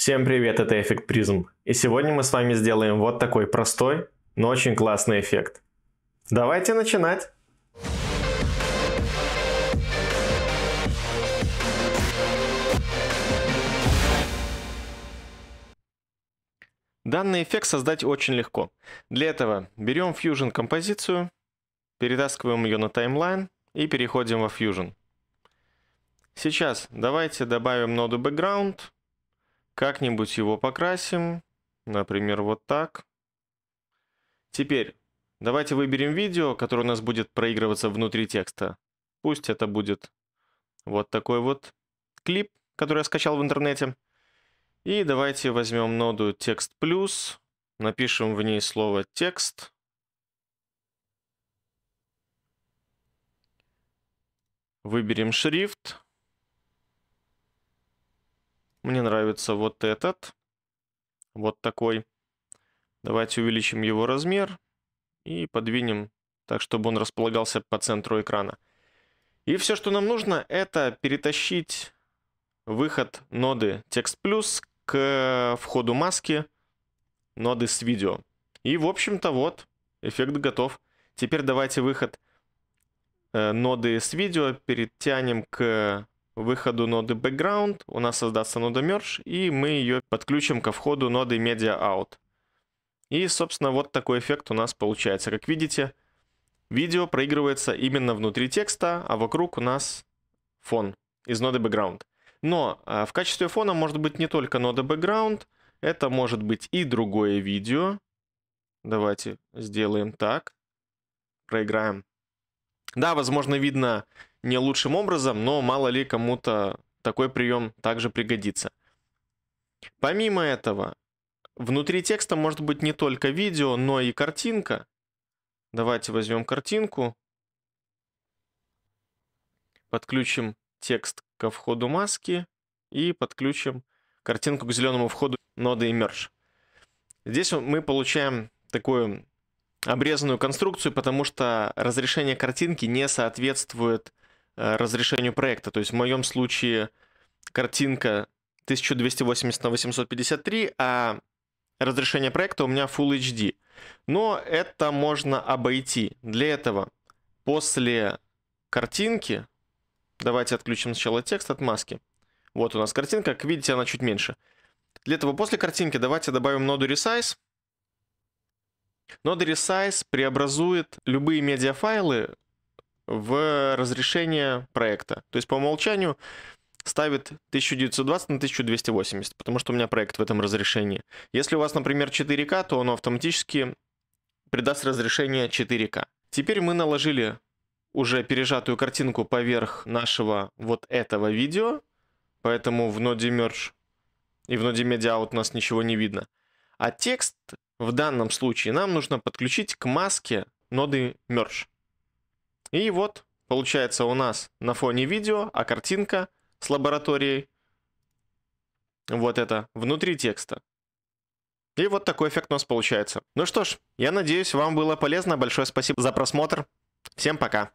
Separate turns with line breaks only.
Всем привет, это эффект призм. И сегодня мы с вами сделаем вот такой простой, но очень классный эффект. Давайте начинать! Данный эффект создать очень легко. Для этого берем Fusion композицию, перетаскиваем ее на таймлайн и переходим во Fusion. Сейчас давайте добавим ноду background – как-нибудь его покрасим. Например, вот так. Теперь давайте выберем видео, которое у нас будет проигрываться внутри текста. Пусть это будет вот такой вот клип, который я скачал в интернете. И давайте возьмем ноду текст плюс, напишем в ней слово текст. Выберем шрифт. Мне нравится вот этот. Вот такой. Давайте увеличим его размер и подвинем так, чтобы он располагался по центру экрана. И все, что нам нужно, это перетащить выход ноды текст плюс к входу маски ноды с видео. И, в общем-то, вот, эффект готов. Теперь давайте выход э, ноды с видео перетянем к выходу ноды background у нас создастся нода merge, и мы ее подключим ко входу ноды media out. И, собственно, вот такой эффект у нас получается. Как видите, видео проигрывается именно внутри текста, а вокруг у нас фон из ноды background. Но а, в качестве фона может быть не только нода background, это может быть и другое видео. Давайте сделаем так. Проиграем. Да, возможно, видно не лучшим образом, но мало ли кому-то такой прием также пригодится. Помимо этого, внутри текста может быть не только видео, но и картинка. Давайте возьмем картинку. Подключим текст ко входу маски и подключим картинку к зеленому входу ноды Emerge. Здесь мы получаем такую обрезанную конструкцию, потому что разрешение картинки не соответствует Э, разрешению проекта. То есть в моем случае картинка 1280 на 853, а разрешение проекта у меня Full HD. Но это можно обойти. Для этого после картинки, давайте отключим сначала текст от маски. Вот у нас картинка, как видите, она чуть меньше. Для этого после картинки давайте добавим ноду Resize. Нода Resize преобразует любые медиафайлы в разрешение проекта. То есть по умолчанию ставит 1920 на 1280, потому что у меня проект в этом разрешении. Если у вас, например, 4К, то оно автоматически придаст разрешение 4К. Теперь мы наложили уже пережатую картинку поверх нашего вот этого видео, поэтому в ноде Merge и в ноде Media Out у нас ничего не видно. А текст в данном случае нам нужно подключить к маске ноды Merge. И вот, получается у нас на фоне видео, а картинка с лабораторией, вот это, внутри текста. И вот такой эффект у нас получается. Ну что ж, я надеюсь, вам было полезно. Большое спасибо за просмотр. Всем пока.